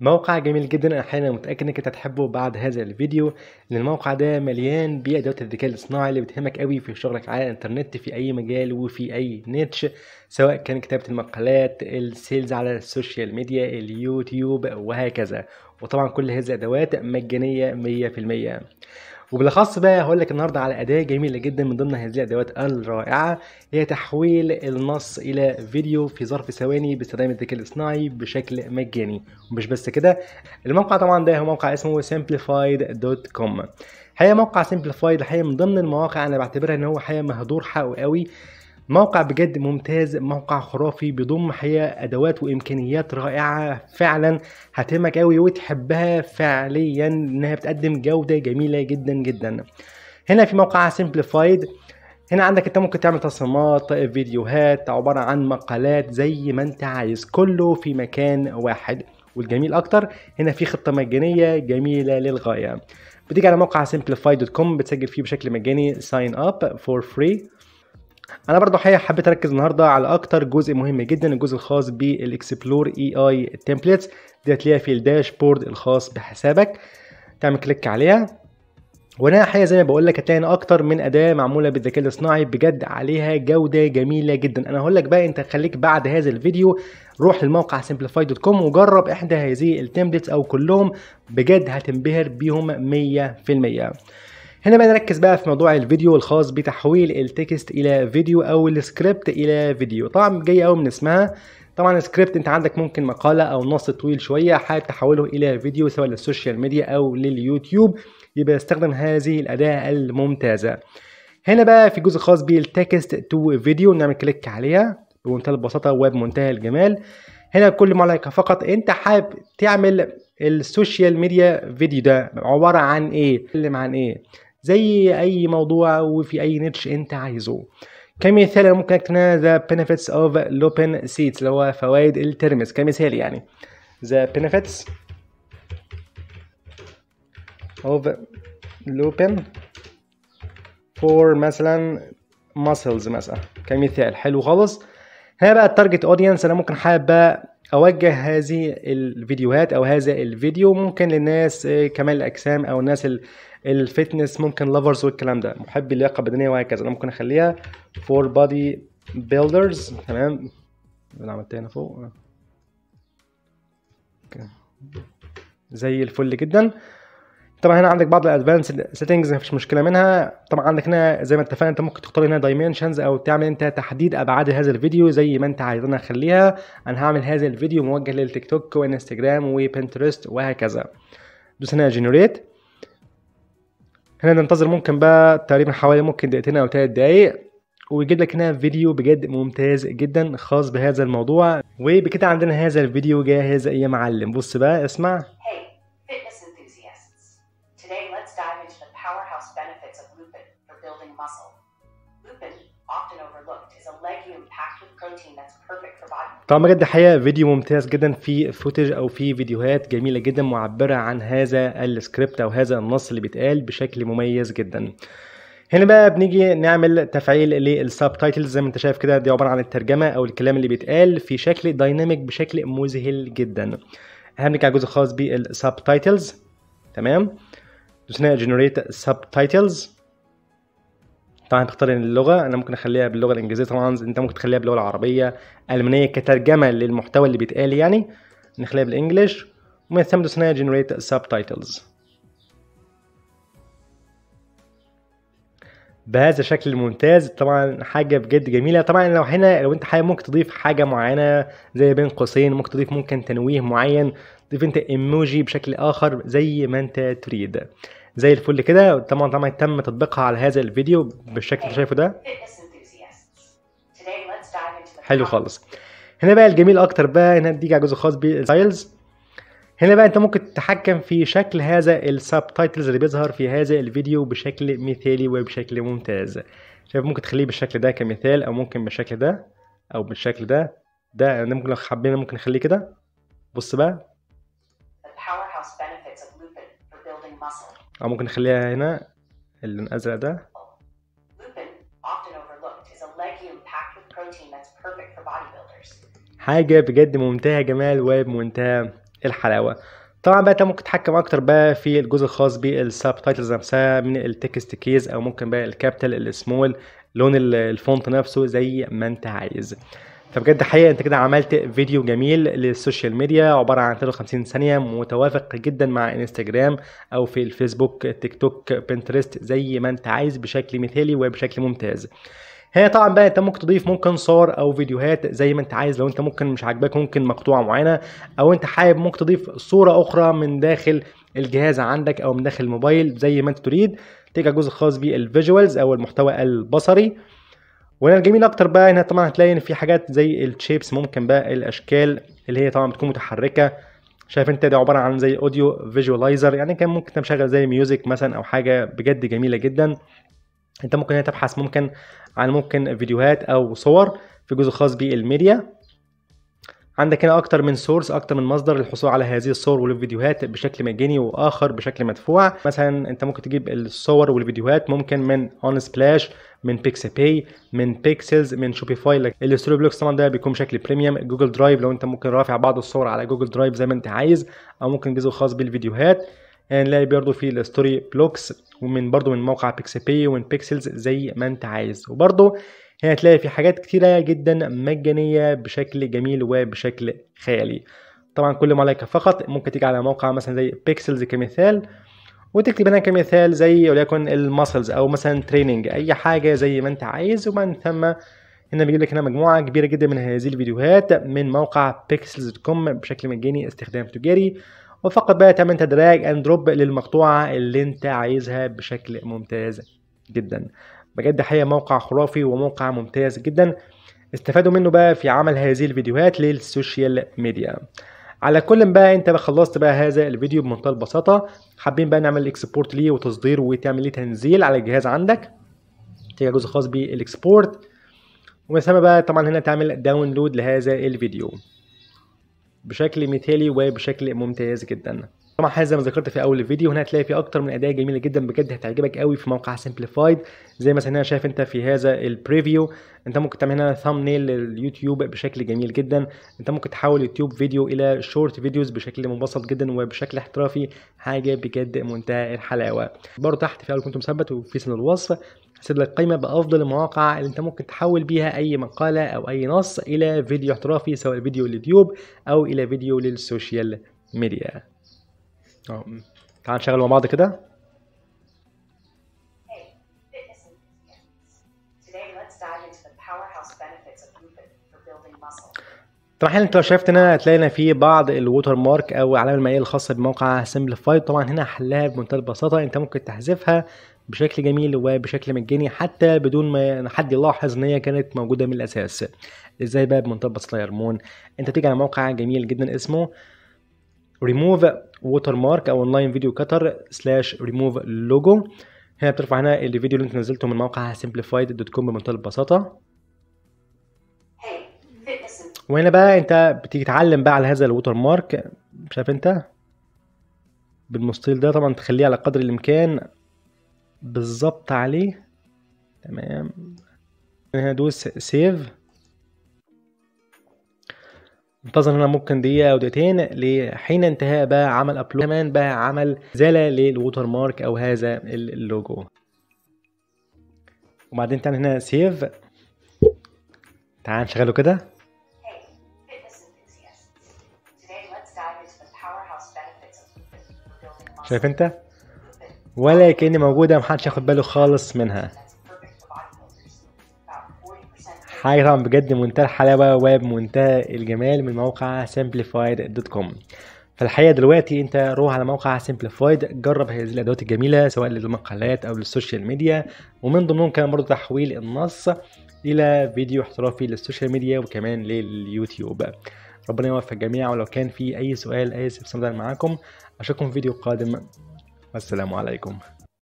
موقع جميل جدا احيانا متاكد انك انت هتحبه بعد هذا الفيديو لان الموقع ده مليان بادوات الذكاء الاصطناعي اللي بتهمك قوي في شغلك على الانترنت في اي مجال وفي اي نيتش سواء كان كتابه المقالات السيلز على السوشيال ميديا اليوتيوب وهكذا وطبعا كل هذه الادوات مجانيه 100% وبالاخص بقى هقول لك النهارده على اداه جميله جدا من ضمن هذه الادوات الرائعه هي تحويل النص الى فيديو في ظرف ثواني باستخدام الذكاء الاصطناعي بشكل مجاني ومش بس كده الموقع طبعا ده هو موقع اسمه simplified.com هي موقع سمبليفايد الحقيقه من ضمن المواقع انا بعتبرها ان هو حقيقه مهدور حقه قوي موقع بجد ممتاز موقع خرافي بيضم حقيقة أدوات وإمكانيات رائعة فعلا هتهمك أوي وتحبها فعليا إنها بتقدم جودة جميلة جدا جدا هنا في موقع سيمبليفايد هنا عندك انت ممكن تعمل تصميمات فيديوهات عبارة عن مقالات زي ما انت عايز كله في مكان واحد والجميل اكتر هنا في خطة مجانية جميلة للغاية بتيجي على موقع simplify.com بتسجل فيه بشكل مجاني sign up for free انا برضو حقيقه حبيت اركز النهارده على اكتر جزء مهم جدا الجزء الخاص بالاكسبلور اي اي تمبلتس دي هتلاقيها في الداشبورد الخاص بحسابك تعمل كليك عليها وانا حقيقه زي ما بقول لك هتلاقي اكتر من اداه معموله بالذكاء الاصطناعي بجد عليها جوده جميله جدا انا هقول لك بقى انت خليك بعد هذا الفيديو روح للموقع simplify.com وجرب احدى هذه التمبلتس او كلهم بجد هتنبهر بيهم 100% هنا بقى نركز بقى في موضوع الفيديو الخاص بتحويل التكست الى فيديو او السكريبت الى فيديو طبعا جاي قوي من اسمها طبعا السكريبت انت عندك ممكن مقاله او نص طويل شويه حابب تحوله الى فيديو سواء للسوشيال ميديا او لليوتيوب يبقى استخدم هذه الاداه الممتازه هنا بقى في جزء خاص بالتكست تو فيديو نعمل كليك عليها بمنتهى البساطه وبمنتهى الجمال هنا كل ما عليك فقط انت حابب تعمل السوشيال ميديا فيديو ده عباره عن ايه بيتكلم عن ايه زي اي موضوع وفي اي نيتش انت عايزه كمثال ممكن اكتبنا the benefits of lupin seeds اللي هو فوائد الترمس كمثال يعني the benefits of lupin for مثلا muscles مثلا كمثال حلو خالص هنا بقى التارجت اودينس انا ممكن حابه اوجه هذه الفيديوهات او هذا الفيديو ممكن للناس آه، كمال الاجسام او الناس الفتنس ممكن لافرز والكلام ده محبي اللياقه البدنيه وهكذا انا ممكن اخليها فور بادي بيلدرز تمام اللي عملتها هنا فوق زي الفل جدا طبعا هنا عندك بعض الادفانس سيتنجز مفيش مشكله منها طبعا عندك هنا زي ما اتفقنا انت ممكن تختار هنا دايمنشنز او تعمل انت تحديد ابعاد هذا الفيديو زي ما انت عايز انا اخليها انا هعمل هذا الفيديو موجه للتيك توك وانستجرام وبنترست وهكذا دوس هنا جنريت هنا ننتظر ممكن بقى تقريبا حوالي ممكن دقيقتين او ثلاث دقايق ويجد لك هنا فيديو بجد ممتاز جدا خاص بهذا الموضوع وبكده عندنا هذا الفيديو جاهز يا معلم بص بقى اسمع muscle. طبعا بجد حقيقة فيديو ممتاز جدا في فوتج او في فيديوهات جميلة جدا معبرة عن هذا السكريبت او هذا النص اللي بيتقال بشكل مميز جدا هنا بقى بنيجي نعمل تفعيل تايتلز زي ما انت شايف كده دي عبارة عن الترجمة او الكلام اللي بيتقال في شكل دايناميك بشكل مذهل جدا هنرجع جزء خاص تايتلز تمام دوسنا جنريت تايتلز طبعا هتختار اللغه انا ممكن اخليها باللغه الانجليزيه طبعا انت ممكن تخليها باللغه العربيه المانيه كترجمه للمحتوى اللي بيتقال يعني نخليها بالانجلش ومن ثم دوسنا جنريت subtitles بهذا الشكل الممتاز طبعا حاجه بجد جميله طبعا لو هنا لو انت حابب ممكن تضيف حاجه معينه زي بين قوسين ممكن تضيف ممكن تنويه معين تضيف انت ايموجي بشكل اخر زي ما انت تريد زي الفل كده طبعا طبعا تم تطبيقها على هذا الفيديو بالشكل اللي شايفه ده حلو خالص هنا بقى الجميل اكتر بقى هنا دي على جزء خاص بالسايلز هنا بقى انت ممكن تتحكم في شكل هذا السبتايتلز اللي بيظهر في هذا الفيديو بشكل مثالي وبشكل ممتاز شايف ممكن تخليه بالشكل ده كمثال او ممكن بالشكل ده او بالشكل ده ده ممكن لو حبينا ممكن نخليه كده بص بقى أو ممكن نخليها هنا اللون الأزرق ده حاجة بجد منتهى جمال وبمنتهى الحلاوة طبعا بقى انت ممكن تتحكم اكتر بقى في الجزء الخاص بالسب تايتلز نفسها من التكست كيز او ممكن بقى الكابيتال السمول لون الفونت نفسه زي ما انت عايز فبجد حقيقه انت كده عملت فيديو جميل للسوشيال ميديا عباره عن 53 ثانيه متوافق جدا مع انستجرام او في الفيسبوك تيك توك بنترست زي ما انت عايز بشكل مثالي وبشكل ممتاز هنا طبعا بقى انت ممكن تضيف ممكن صور او فيديوهات زي ما انت عايز لو انت ممكن مش عاجباك ممكن مقطوعه معينه او انت حابب ممكن تضيف صوره اخرى من داخل الجهاز عندك او من داخل الموبايل زي ما انت تريد تيجي الجزء الخاص بالفيجوالز او المحتوى البصري وهنا الجميل اكتر بقى هنا طبعا هتلاقي ان في حاجات زي الشيبس ممكن بقى الاشكال اللي هي طبعا بتكون متحركه شايف انت ده عباره عن زي اوديو فيجوالايزر يعني كان ممكن انت مشغل زي ميوزك مثلا او حاجه بجد جميله جدا انت ممكن هنا تبحث ممكن عن ممكن فيديوهات او صور في جزء خاص بالميديا عندك هنا اكتر من سورس اكتر من مصدر للحصول على هذه الصور والفيديوهات بشكل مجاني واخر بشكل مدفوع مثلا انت ممكن تجيب الصور والفيديوهات ممكن من اون سبلاش من بيكسي باي من بيكسلز من شوبيفاي الاستوري بلوكس طبعا ده بيكون بشكل بريميوم جوجل درايف لو انت ممكن رافع بعض الصور على جوجل درايف زي ما انت عايز او ممكن جزء خاص بالفيديوهات هنلاقي برضه في الستوري بلوكس ومن برضه من موقع بيكسي باي ومن بيكسلز زي ما انت عايز وبرضه هنا هتلاقي في حاجات كتيرة جدا مجانية بشكل جميل وبشكل خيالي طبعا كل ما عليك فقط ممكن تيجي على موقع مثلا زي بيكسلز كمثال وتكتب هنا كمثال زي وليكن المسلز او مثلا تريننج اي حاجه زي ما انت عايز ومن ثم هنا بيجيب لك هنا مجموعه كبيره جدا من هذه الفيديوهات من موقع بيكسلز دوت كوم بشكل مجاني استخدام تجاري وفقط بقى تعمل انت دراج اند دروب للمقطوعه اللي انت عايزها بشكل ممتاز جدا بجد حقيقه موقع خرافي وموقع ممتاز جدا استفادوا منه بقى في عمل هذه الفيديوهات للسوشيال ميديا على كل بقى انت بقى خلصت بقى هذا الفيديو بمنتهى البساطه حابين بقى نعمل اكسبورت ليه وتصدير وتعمل ليه تنزيل على الجهاز عندك تيجي جزء خاص بالاكسبورت ومن ثم بقى طبعا هنا تعمل داونلود لهذا الفيديو بشكل مثالي وبشكل ممتاز جدا طبعا حاجه زي ما ذكرت في اول الفيديو هنا هتلاقي في اكتر من اداه جميله جدا بجد هتعجبك قوي في موقع سمبليفايد زي مثلا هنا شايف انت في هذا البريفيو انت ممكن تعمل هنا نيل لليوتيوب بشكل جميل جدا انت ممكن تحول يوتيوب فيديو الى شورت فيديوز بشكل مبسط جدا وبشكل احترافي حاجه بجد منتهى الحلاوه برضه تحت في اول كنت مثبت وفي صندوق الوصف هسيب لك قائمه بافضل المواقع اللي انت ممكن تحول بيها اي مقاله او اي نص الى فيديو احترافي سواء فيديو لليوتيوب او الى فيديو للسوشيال ميديا اه تعال نشغل مع بعض كده طبعا هنا انت شايف هنا هتلاقي في بعض الووتر مارك او العلامه المائيه الخاصه بموقع سمبليفايد طبعا هنا حلها بمنتهى البساطه انت ممكن تحذفها بشكل جميل وبشكل مجاني حتى بدون ما حد يلاحظ ان هي كانت موجوده من الاساس ازاي بقى بمنتهى البساطه يا رمون انت تيجي على موقع جميل جدا اسمه ريموف ووتر مارك او اونلاين فيديو كتر سلاش ريموف لوجو هنا بترفع هنا الفيديو اللي انت نزلته من موقع سمبليفايد دوت كوم بمنتهى البساطه وهنا بقى انت بتيجي تعلم بقى على هذا الووتر مارك شايف انت بالمستطيل ده طبعا تخليه على قدر الامكان بالظبط عليه تمام هنا دوس سيف انتظر هنا ممكن دقيقه او دقيقتين لحين انتهاء بقى عمل ابلود كمان بقى عمل زاله للوتر مارك او هذا اللوجو وبعدين تعمل هنا سيف تعال نشغله كده شايف انت ولا كاني موجودة محدش ياخد باله خالص منها حاجه طبعا بجد منتهى الحلاوه وبمنتهى الجمال من موقع دوت كوم فالحقيقه دلوقتي انت روح على موقع سمبليفايد جرب هذه الادوات الجميله سواء للمقالات او للسوشيال ميديا ومن ضمنهم كان برضه تحويل النص الى فيديو احترافي للسوشيال ميديا وكمان لليوتيوب ربنا يوفق الجميع ولو كان في اي سؤال اي استفسار معاكم اشوفكم في فيديو قادم والسلام عليكم